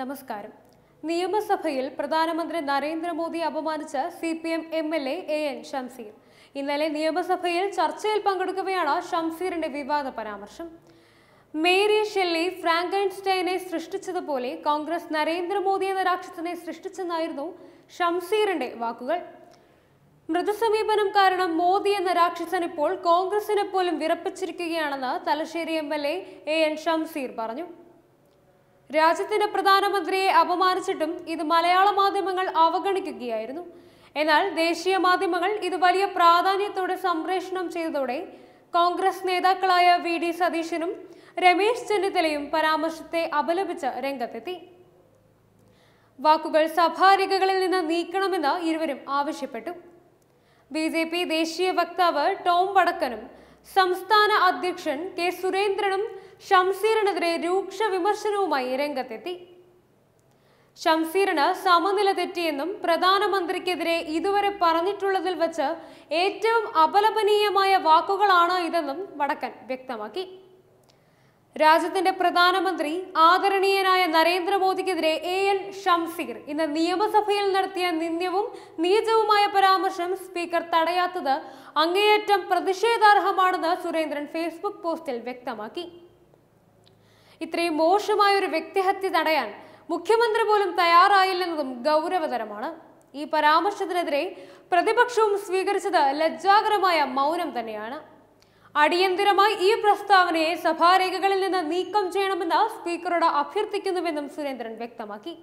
നമസ്കാരം നിയമസഭയിൽ പ്രധാനമന്ത്രി നരേന്ദ്രമോദി അപമാനിച്ച C P M M L A A N Shamseer ഇന്നലെ നിയമസഭയിൽ ചർച്ചയിൽ പങ്കെടുക്കവെയാണ് ഷംസീറിന്റെ വിവാദ പരാമർശം മേരി ഷെല്ലി ഫ്രാങ്കൻസ്റ്റൈനെ സൃഷ്ടിച്ചതുപോലെ കോൺഗ്രസ് നരേന്ദ്രമോദി എന്ന രാക്ഷസനെ സൃഷ്ടിച്ചെന്നായിരുന്നു ഷംസീറിന്റെ വാക്കുകൾ മൃദുസമീപനം കാരണം മോദി എന്ന രാക്ഷസൻ ഇപ്പോൾ കോൺഗ്രസിനെ പോലും വിറപ്പിച്ചിരിക്കുകയാണെന്ന് Thalassery M L A N Shamseer പറഞ്ഞു രാജ്യത്തിന്റെ പ്രധാനമന്ത്രിയെ അപമാനിച്ചിട്ടും ഇത് മലയാള മാധ്യമങ്ങൾ അവഗണിക്കുകയായിരുന്നു എന്നാൽ ദേശീയ മാധ്യമങ്ങൾ ഇത് വലിയ പ്രാധാന്യത്തോടെ സംപ്രേഷണം ചെയ്തതോടെ കോൺഗ്രസ് നേതാക്കളായ വി ഡി സതീശനും രമേശ് ചെന്നിത്തലയും പരാമർശത്തെ അപലപിച്ച് രംഗത്തെത്തി വാക്കുകൾ സഭാരേഖകളിൽ നിന്ന് നീക്കണമെന്ന് ഇരുവരും ആവശ്യപ്പെട്ടു ബി ദേശീയ വക്താവ് ടോം വടക്കനും സംസ്ഥാന അധ്യക്ഷൻ കെ സുരേന്ദ്രനും ഷംസീറിനെതിരെ രൂക്ഷ വിമർശനവുമായി രംഗത്തെത്തി ഷംസീറിന് സമനില തെറ്റിയെന്നും പ്രധാനമന്ത്രിക്കെതിരെ ഇതുവരെ പറഞ്ഞിട്ടുള്ളതിൽ വച്ച് ഏറ്റവും അപലപനീയമായ വാക്കുകളാണ് ഇതെന്നും വടക്കൻ വ്യക്തമാക്കി രാജ്യത്തിന്റെ പ്രധാനമന്ത്രി ആദരണീയനായ നരേന്ദ്രമോദിക്കെതിരെ എ എൻ ഷംസീർ ഇന്ന് നിയമസഭയിൽ നടത്തിയ നിന്ദ്യവും നീചവുമായ പരാമർശം സ്പീക്കർ തടയാത്തത് അങ്ങേയറ്റം പ്രതിഷേധാർഹമാണെന്ന് സുരേന്ദ്രൻ ഫേസ്ബുക്ക് പോസ്റ്റിൽ വ്യക്തമാക്കി ഇത്രയും മോശമായ ഒരു വ്യക്തിഹത്യ തടയാൻ മുഖ്യമന്ത്രി പോലും തയ്യാറായില്ലെന്നതും ഗൗരവതരമാണ് ഈ പരാമർശത്തിനെതിരെ പ്രതിപക്ഷവും സ്വീകരിച്ചത് ലജ്ജാകരമായ മൗനം തന്നെയാണ് അടിയന്തിരമായി ഈ പ്രസ്താവനയെ സഭാരേഖകളിൽ നിന്ന് നീക്കം ചെയ്യണമെന്ന് സ്പീക്കറോട് അഭ്യർത്ഥിക്കുന്നുവെന്നും സുരേന്ദ്രൻ വ്യക്തമാക്കി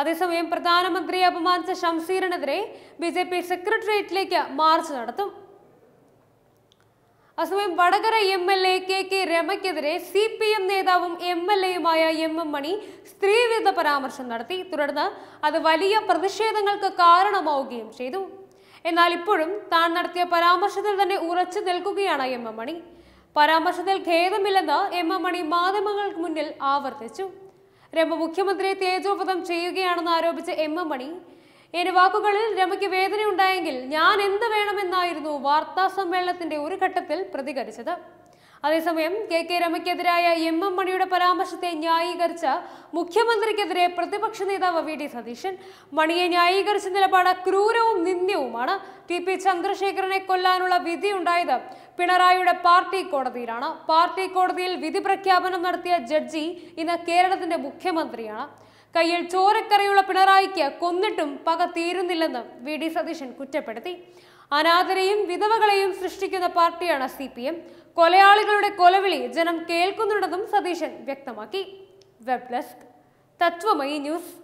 അതേസമയം പ്രധാനമന്ത്രിയെ അപമാനിച്ച ഷംസീറിനെതിരെ ബി ജെ പി സെക്രട്ടേറിയറ്റിലേക്ക് മാർച്ച് നടത്തും അസമയം Vadakara M L A K K രമയ്ക്കെതിരെ സി പി എം നേതാവും എം എൽ എയുമായ എം എം മണി സ്ത്രീവിരുദ്ധ പരാമർശം നടത്തി തുടർന്ന് അത് വലിയ പ്രതിഷേധങ്ങൾക്ക് കാരണമാവുകയും ചെയ്തു എന്നാൽ ഇപ്പോഴും താൻ നടത്തിയ പരാമർശത്തിൽ തന്നെ ഉറച്ചു നിൽക്കുകയാണ് എം എം മണി പരാമർശത്തിൽ ഖേദമില്ലെന്ന് എം എം മണി മാധ്യമങ്ങൾക്ക് മുന്നിൽ ആവർത്തിച്ചു രമ മുഖ്യമന്ത്രിയെ തേജോപതം ചെയ്യുകയാണെന്ന് ആരോപിച്ച എം എം മണി എന്റെ വാക്കുകളിൽ രമയ്ക്ക് വേദനയുണ്ടായെങ്കിൽ ഞാൻ എന്ത് വേണമെന്നായിരുന്നു വാർത്താ സമ്മേളനത്തിന്റെ ഒരു ഘട്ടത്തിൽ പ്രതികരിച്ചത് അതേസമയം കെ കെ രമയ്ക്കെതിരായ എം എം മണിയുടെ പരാമർശത്തെ ന്യായീകരിച്ച മുഖ്യമന്ത്രിക്കെതിരെ പ്രതിപക്ഷ നേതാവ് വി ഡി സതീശൻ മണിയെ ന്യായീകരിച്ച നിലപാട് ക്രൂരവും നിന്ദ്യവുമാണ് ടി പി ചന്ദ്രശേഖരനെ കൊല്ലാനുള്ള വിധിയുണ്ടായത് പിണറായിയുടെ പാർട്ടി കോടതിയിലാണ് പാർട്ടി കോടതിയിൽ വിധി പ്രഖ്യാപനം നടത്തിയ ജഡ്ജി ഇന്ന് കേരളത്തിന്റെ മുഖ്യമന്ത്രിയാണ് കയ്യിൽ ചോരക്കറിയുള്ള പിണറായിക്ക് കൊന്നിട്ടും പക തീരുന്നില്ലെന്ന് വി ഡി സതീശൻ കുറ്റപ്പെടുത്തി അനാഥരെയും വിധവകളെയും സൃഷ്ടിക്കുന്ന പാർട്ടിയാണ് സി പി എം കൊലയാളികളുടെ കൊലവിളി ജനം കേൾക്കുന്നുണ്ടെന്നും സതീശൻ വ്യക്തമാക്കി വെബ് ഡെസ്ക് തത്വമയി ന്യൂസ്